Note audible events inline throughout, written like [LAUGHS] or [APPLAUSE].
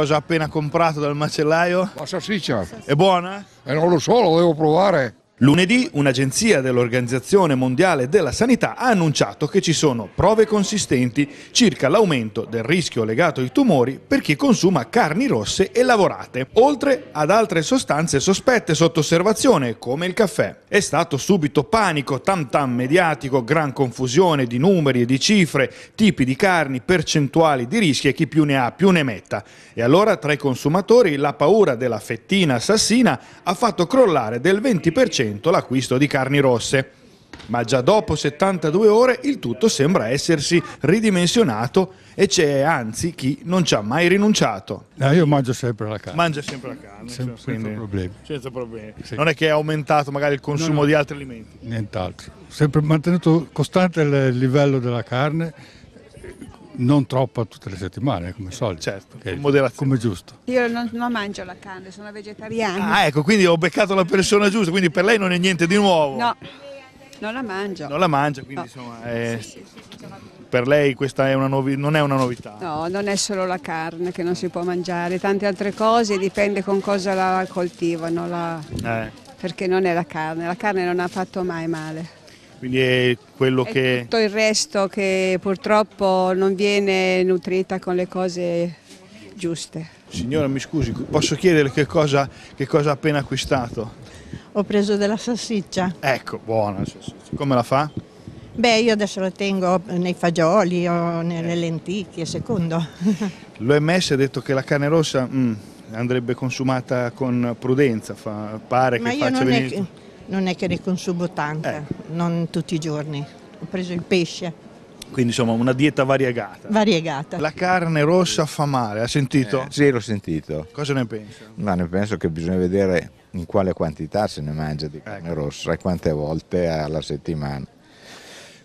cosa ha appena comprato dal macellaio? La salsiccia. È buona? Eh non lo so, lo devo provare. Lunedì un'agenzia dell'Organizzazione Mondiale della Sanità ha annunciato che ci sono prove consistenti circa l'aumento del rischio legato ai tumori per chi consuma carni rosse e lavorate, oltre ad altre sostanze sospette sotto osservazione come il caffè. È stato subito panico, tam tam mediatico, gran confusione di numeri e di cifre, tipi di carni, percentuali di rischi e chi più ne ha più ne metta. E allora tra i consumatori la paura della fettina assassina ha fatto crollare del 20% 100% l'acquisto di carni rosse. Ma già dopo 72 ore il tutto sembra essersi ridimensionato e c'è anzi chi non ci ha mai rinunciato. No, io mangio sempre la carne. Mangia sempre la carne. Sempre, cioè, senza problemi. Senza problemi. Sì. Non è che è aumentato magari il consumo no, no. di altri alimenti? Nient'altro. Sempre mantenuto costante il livello della carne non troppo tutte le settimane, come solito. Certo, okay. Come giusto. Io non, non, mangio la carne, sono vegetariana. Ah, ecco, quindi ho beccato la persona giusta, quindi per lei non è niente di nuovo. No, non la mangio. Non la mangio, quindi no. insomma... È... Sì, sì, sì, per lei questa è novi... non è una novità? No, non è solo la carne che non si può mangiare, tante altre cose, dipende con cosa la coltivano, la... Eh. perché non è la carne, la carne non ha fatto mai male. Quindi è quello è che... Tutto il resto che purtroppo non viene nutrita con le cose giuste. Signora mi scusi, posso chiedere che cosa, che cosa ha appena acquistato? Ho preso della salsiccia. Ecco, buona salsiccia. Come la fa? Beh, io adesso la tengo nei fagioli o nelle eh. lenticchie, secondo. [LAUGHS] L'OMS ha detto che la carne rossa mm, andrebbe consumata con prudenza, fa, pare Ma che faccia venire... Che non è che ne consumo tanta, eh. non tutti i giorni. Ho preso il pesce. Quindi insomma una dieta variegata. Variegata. La carne rossa fa male, ha sentito? Eh, sì, l'ho sentito. Cosa ne pensi? Ma ne penso che bisogna vedere in quale quantità se ne mangia di carne ecco. rossa e quante volte alla settimana.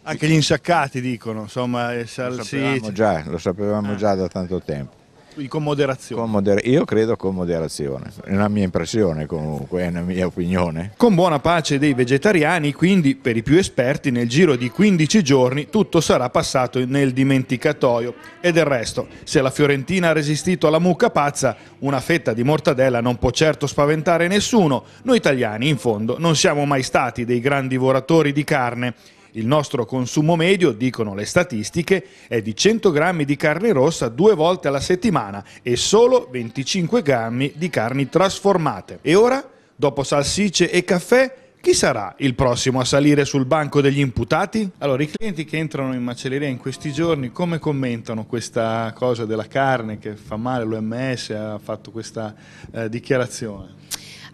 Anche gli insaccati dicono, insomma, salsicce. Lo sapevamo già, lo sapevamo ah. già da tanto tempo. Con moderazione. Con moder io credo con moderazione, è una mia impressione comunque, è una mia opinione. Con buona pace dei vegetariani, quindi per i più esperti nel giro di 15 giorni tutto sarà passato nel dimenticatoio. E del resto, se la Fiorentina ha resistito alla mucca pazza, una fetta di mortadella non può certo spaventare nessuno. Noi italiani, in fondo, non siamo mai stati dei grandi divoratori di carne il nostro consumo medio, dicono le statistiche, è di 100 grammi di carne rossa due volte alla settimana e solo 25 grammi di carni trasformate. E ora, dopo salsicce e caffè, chi sarà il prossimo a salire sul banco degli imputati? Allora, i clienti che entrano in macelleria in questi giorni, come commentano questa cosa della carne che fa male? L'OMS ha fatto questa eh, dichiarazione?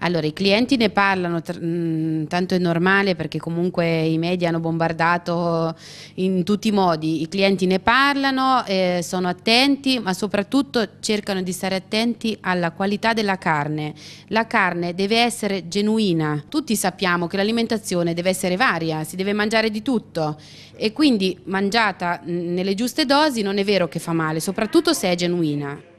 Allora, i clienti ne parlano, mm, tanto è normale perché comunque i media hanno bombardato in tutti i modi, i clienti ne parlano, eh, sono attenti, ma soprattutto cercano di stare attenti alla qualità della carne. La carne deve essere genuina, tutti sappiamo che l'alimentazione deve essere varia, si deve mangiare di tutto e quindi mangiata mm, nelle giuste dosi non è vero che fa male, soprattutto se è genuina.